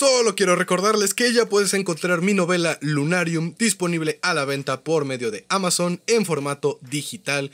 Solo quiero recordarles que ya puedes encontrar mi novela Lunarium disponible a la venta por medio de Amazon en formato digital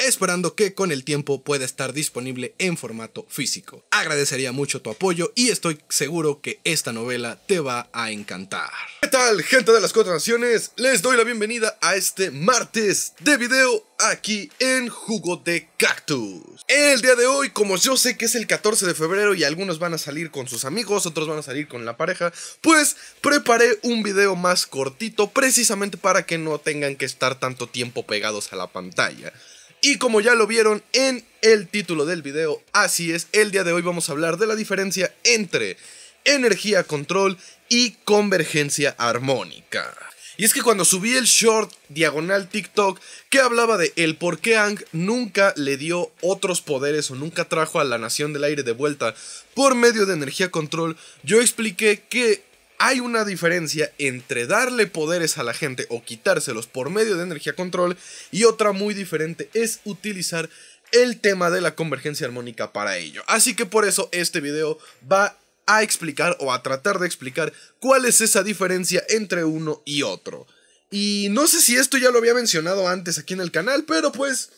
esperando que con el tiempo pueda estar disponible en formato físico. Agradecería mucho tu apoyo y estoy seguro que esta novela te va a encantar. ¿Qué tal, gente de las cuatro naciones? Les doy la bienvenida a este martes de video aquí en Jugo de Cactus. El día de hoy, como yo sé que es el 14 de febrero y algunos van a salir con sus amigos, otros van a salir con la pareja, pues preparé un video más cortito precisamente para que no tengan que estar tanto tiempo pegados a la pantalla. Y como ya lo vieron en el título del video, así es, el día de hoy vamos a hablar de la diferencia entre energía control y convergencia armónica. Y es que cuando subí el short diagonal TikTok que hablaba de el por qué Ang nunca le dio otros poderes o nunca trajo a la Nación del Aire de vuelta por medio de energía control, yo expliqué que hay una diferencia entre darle poderes a la gente o quitárselos por medio de energía control y otra muy diferente es utilizar el tema de la convergencia armónica para ello. Así que por eso este video va a explicar o a tratar de explicar cuál es esa diferencia entre uno y otro. Y no sé si esto ya lo había mencionado antes aquí en el canal, pero pues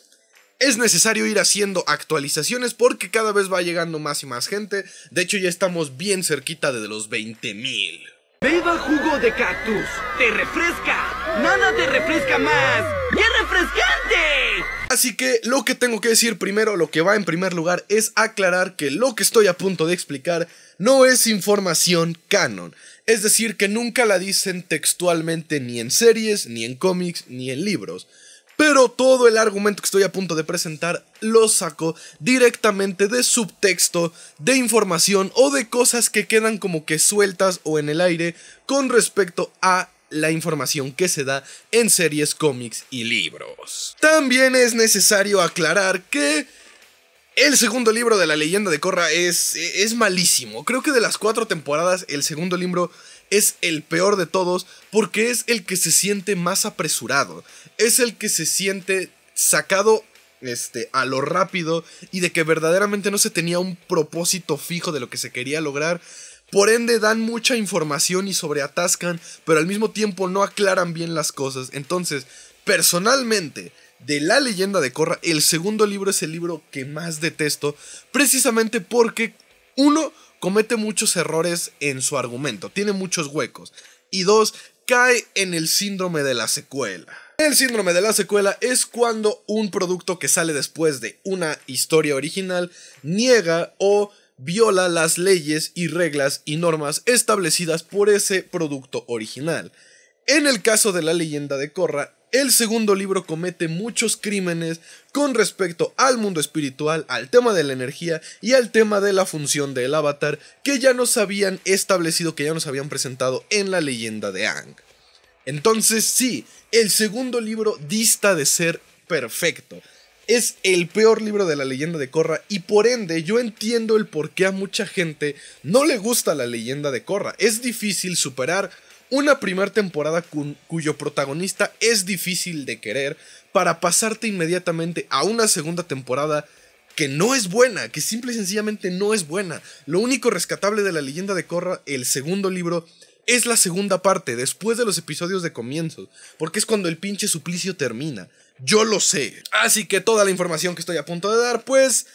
es necesario ir haciendo actualizaciones porque cada vez va llegando más y más gente. De hecho, ya estamos bien cerquita de los 20.000. Beba jugo de cactus, te refresca, nada te refresca más, ¡Y refrescante. Así que lo que tengo que decir primero, lo que va en primer lugar, es aclarar que lo que estoy a punto de explicar no es información canon. Es decir, que nunca la dicen textualmente ni en series, ni en cómics, ni en libros pero todo el argumento que estoy a punto de presentar lo saco directamente de subtexto, de información o de cosas que quedan como que sueltas o en el aire con respecto a la información que se da en series, cómics y libros. También es necesario aclarar que el segundo libro de la leyenda de Corra es, es malísimo. Creo que de las cuatro temporadas, el segundo libro es el peor de todos porque es el que se siente más apresurado, es el que se siente sacado este, a lo rápido y de que verdaderamente no se tenía un propósito fijo de lo que se quería lograr. Por ende dan mucha información y sobreatascan, pero al mismo tiempo no aclaran bien las cosas. Entonces, personalmente, de La leyenda de Corra el segundo libro es el libro que más detesto, precisamente porque, uno, comete muchos errores en su argumento, tiene muchos huecos. Y dos, cae en el síndrome de la secuela. El síndrome de la secuela es cuando un producto que sale después de una historia original niega o viola las leyes y reglas y normas establecidas por ese producto original. En el caso de la leyenda de Corra. El segundo libro comete muchos crímenes con respecto al mundo espiritual, al tema de la energía y al tema de la función del avatar que ya nos habían establecido, que ya nos habían presentado en la leyenda de Ang. Entonces sí, el segundo libro dista de ser perfecto. Es el peor libro de la leyenda de Korra y por ende yo entiendo el por qué a mucha gente no le gusta la leyenda de Korra. Es difícil superar una primera temporada cuyo protagonista es difícil de querer para pasarte inmediatamente a una segunda temporada que no es buena, que simple y sencillamente no es buena. Lo único rescatable de la leyenda de Corra el segundo libro, es la segunda parte, después de los episodios de comienzo, porque es cuando el pinche suplicio termina. Yo lo sé. Así que toda la información que estoy a punto de dar, pues,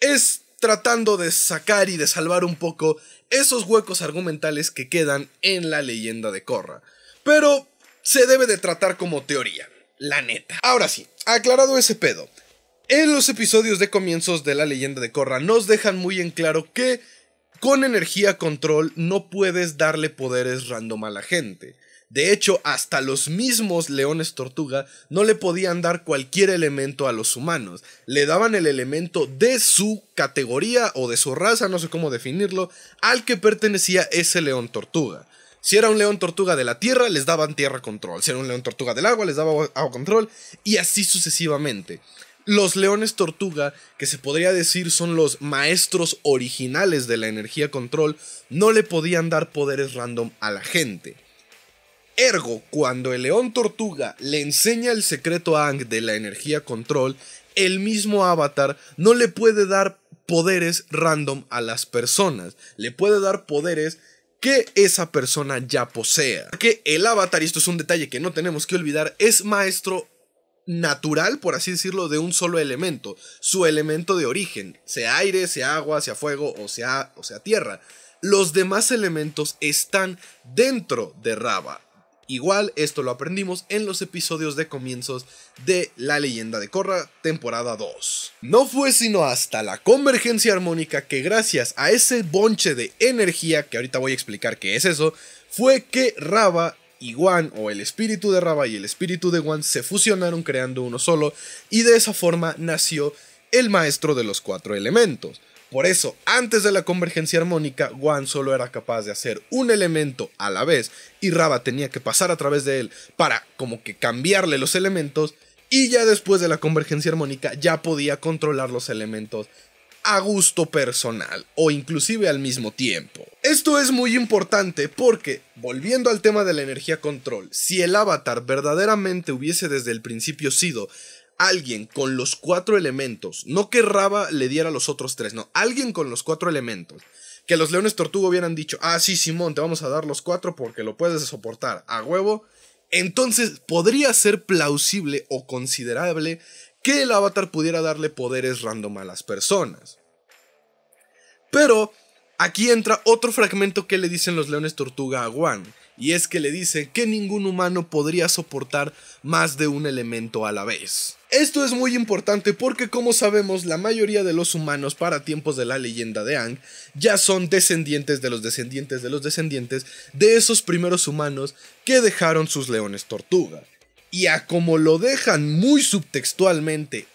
es tratando de sacar y de salvar un poco esos huecos argumentales que quedan en la leyenda de Korra. Pero se debe de tratar como teoría, la neta. Ahora sí, aclarado ese pedo. En los episodios de comienzos de la leyenda de Korra nos dejan muy en claro que con energía control no puedes darle poderes random a la gente. De hecho, hasta los mismos leones tortuga no le podían dar cualquier elemento a los humanos. Le daban el elemento de su categoría o de su raza, no sé cómo definirlo, al que pertenecía ese león tortuga. Si era un león tortuga de la tierra, les daban tierra control. Si era un león tortuga del agua, les daba agua control. Y así sucesivamente. Los leones tortuga, que se podría decir son los maestros originales de la energía control, no le podían dar poderes random a la gente. Ergo, cuando el león tortuga le enseña el secreto a Ang de la energía control, el mismo avatar no le puede dar poderes random a las personas, le puede dar poderes que esa persona ya posea. Porque el avatar, y esto es un detalle que no tenemos que olvidar, es maestro natural, por así decirlo, de un solo elemento, su elemento de origen, sea aire, sea agua, sea fuego o sea, o sea tierra. Los demás elementos están dentro de Raba. Igual esto lo aprendimos en los episodios de comienzos de La leyenda de Korra, temporada 2. No fue sino hasta la convergencia armónica que gracias a ese bonche de energía, que ahorita voy a explicar qué es eso, fue que Raba y Wan, o el espíritu de Raba y el espíritu de Wan, se fusionaron creando uno solo, y de esa forma nació el maestro de los cuatro elementos. Por eso, antes de la convergencia armónica, Wan solo era capaz de hacer un elemento a la vez y Raba tenía que pasar a través de él para como que cambiarle los elementos y ya después de la convergencia armónica ya podía controlar los elementos a gusto personal o inclusive al mismo tiempo. Esto es muy importante porque, volviendo al tema de la energía control, si el avatar verdaderamente hubiese desde el principio sido alguien con los cuatro elementos, no que Raba le diera los otros tres, no, alguien con los cuatro elementos, que los leones Tortuga hubieran dicho, ah, sí, Simón, te vamos a dar los cuatro porque lo puedes soportar a huevo, entonces podría ser plausible o considerable que el avatar pudiera darle poderes random a las personas. Pero aquí entra otro fragmento que le dicen los leones tortuga a Juan y es que le dice que ningún humano podría soportar más de un elemento a la vez. Esto es muy importante porque como sabemos la mayoría de los humanos para tiempos de la leyenda de Ang ya son descendientes de los descendientes de los descendientes de esos primeros humanos que dejaron sus leones tortuga. Y a como lo dejan muy subtextualmente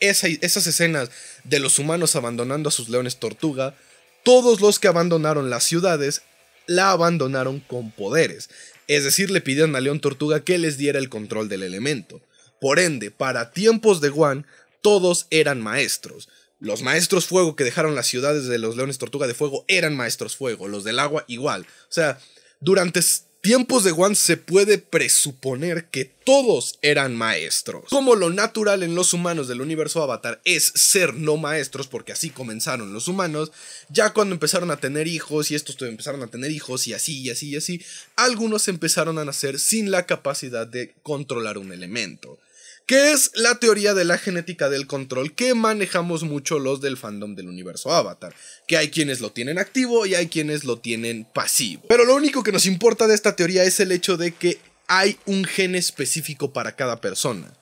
esas escenas de los humanos abandonando a sus leones tortuga, todos los que abandonaron las ciudades la abandonaron con poderes, es decir, le pidieron a León Tortuga que les diera el control del elemento. Por ende, para tiempos de Guan todos eran maestros. Los maestros fuego que dejaron las ciudades de los leones tortuga de fuego eran maestros fuego, los del agua igual. O sea, durante tiempos de Juan se puede presuponer que todos eran maestros. Como lo natural en los humanos del universo Avatar es ser no maestros, porque así comenzaron los humanos, ya cuando empezaron a tener hijos y estos empezaron a tener hijos y así y así y así, algunos empezaron a nacer sin la capacidad de controlar un elemento que es la teoría de la genética del control que manejamos mucho los del fandom del universo Avatar, que hay quienes lo tienen activo y hay quienes lo tienen pasivo. Pero lo único que nos importa de esta teoría es el hecho de que hay un gen específico para cada persona.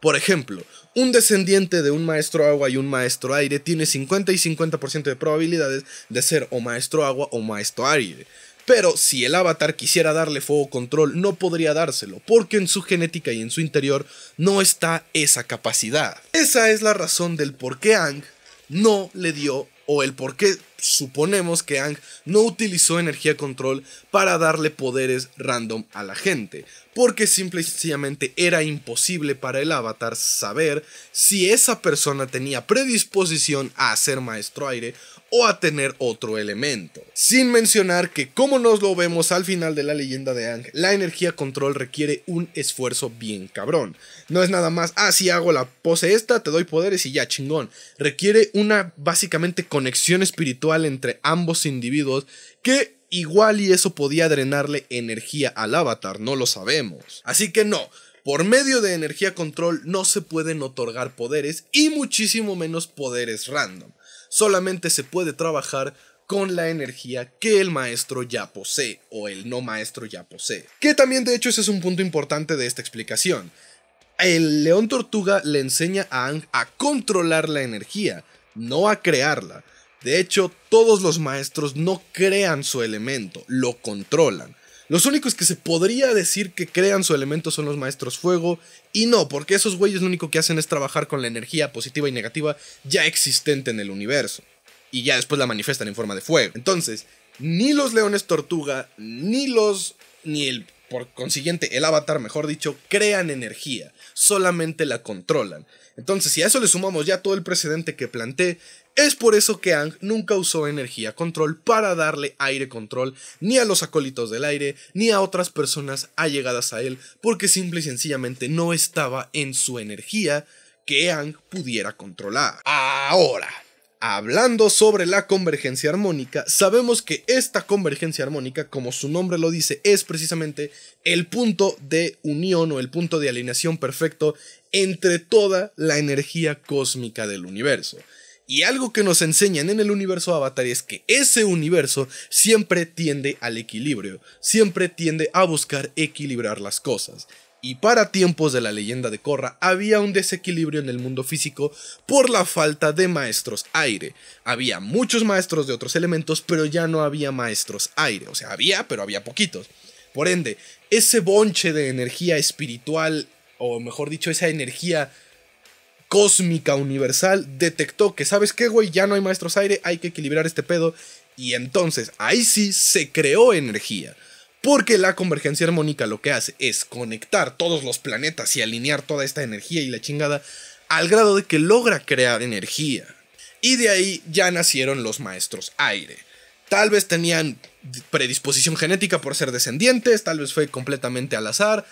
Por ejemplo, un descendiente de un maestro agua y un maestro aire tiene 50 y 50% de probabilidades de ser o maestro agua o maestro aire. Pero si el avatar quisiera darle fuego control, no podría dárselo, porque en su genética y en su interior no está esa capacidad. Esa es la razón del por qué Ang no le dio, o el por qué suponemos que Ang no utilizó energía control para darle poderes random a la gente, porque simple y sencillamente era imposible para el avatar saber si esa persona tenía predisposición a ser maestro aire o a tener otro elemento. Sin mencionar que como nos lo vemos al final de la leyenda de Ang, la energía control requiere un esfuerzo bien cabrón. No es nada más, ah, si hago la pose esta, te doy poderes y ya, chingón. Requiere una básicamente conexión espiritual entre ambos individuos que igual y eso podía drenarle energía al avatar, no lo sabemos. Así que no, por medio de energía control no se pueden otorgar poderes y muchísimo menos poderes random solamente se puede trabajar con la energía que el maestro ya posee o el no maestro ya posee. Que también de hecho ese es un punto importante de esta explicación. El león tortuga le enseña a Ang a controlar la energía, no a crearla. De hecho, todos los maestros no crean su elemento, lo controlan. Los únicos que se podría decir que crean su elemento son los maestros fuego, y no, porque esos güeyes lo único que hacen es trabajar con la energía positiva y negativa ya existente en el universo, y ya después la manifiestan en forma de fuego. Entonces, ni los leones tortuga, ni los... ni el por consiguiente el avatar, mejor dicho, crean energía, solamente la controlan. Entonces, si a eso le sumamos ya todo el precedente que planteé, es por eso que Ang nunca usó energía control para darle aire control ni a los acólitos del aire ni a otras personas allegadas a él, porque simple y sencillamente no estaba en su energía que Ang pudiera controlar. Ahora, Hablando sobre la convergencia armónica, sabemos que esta convergencia armónica, como su nombre lo dice, es precisamente el punto de unión o el punto de alineación perfecto entre toda la energía cósmica del universo. Y algo que nos enseñan en el universo Avatar es que ese universo siempre tiende al equilibrio, siempre tiende a buscar equilibrar las cosas y para tiempos de la leyenda de Korra había un desequilibrio en el mundo físico por la falta de maestros aire. Había muchos maestros de otros elementos, pero ya no había maestros aire. O sea, había, pero había poquitos. Por ende, ese bonche de energía espiritual, o mejor dicho, esa energía cósmica universal, detectó que, ¿sabes qué, güey? Ya no hay maestros aire, hay que equilibrar este pedo. Y entonces, ahí sí se creó energía. Porque la convergencia armónica lo que hace es conectar todos los planetas y alinear toda esta energía y la chingada al grado de que logra crear energía. Y de ahí ya nacieron los maestros aire. Tal vez tenían predisposición genética por ser descendientes, tal vez fue completamente al azar,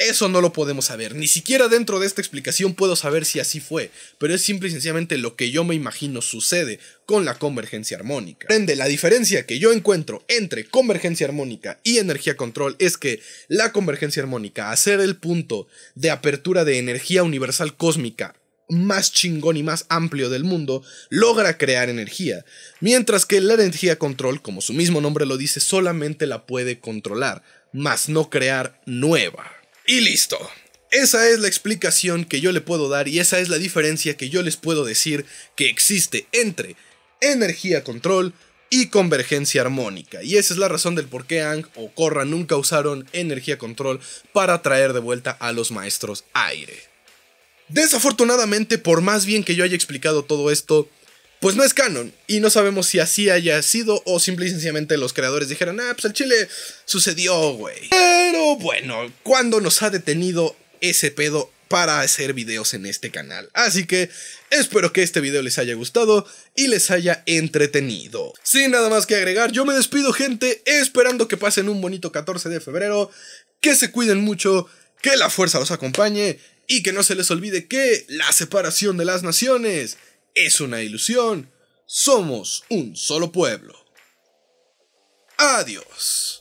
eso no lo podemos saber, ni siquiera dentro de esta explicación puedo saber si así fue, pero es simple y sencillamente lo que yo me imagino sucede con la convergencia armónica. Prende, la diferencia que yo encuentro entre convergencia armónica y energía control es que la convergencia armónica, a ser el punto de apertura de energía universal cósmica más chingón y más amplio del mundo, logra crear energía, mientras que la energía control, como su mismo nombre lo dice, solamente la puede controlar, más no crear nueva. Y listo. Esa es la explicación que yo le puedo dar y esa es la diferencia que yo les puedo decir que existe entre energía control y convergencia armónica. Y esa es la razón del por qué Ang o Korra nunca usaron energía control para traer de vuelta a los maestros aire. Desafortunadamente, por más bien que yo haya explicado todo esto, pues no es canon. Y no sabemos si así haya sido o simple y sencillamente los creadores dijeron, ah, pues el chile sucedió, güey. Pero bueno, ¿cuándo nos ha detenido ese pedo para hacer videos en este canal. Así que espero que este video les haya gustado y les haya entretenido. Sin nada más que agregar, yo me despido gente, esperando que pasen un bonito 14 de febrero, que se cuiden mucho, que la fuerza los acompañe y que no se les olvide que la separación de las naciones es una ilusión, somos un solo pueblo. Adiós.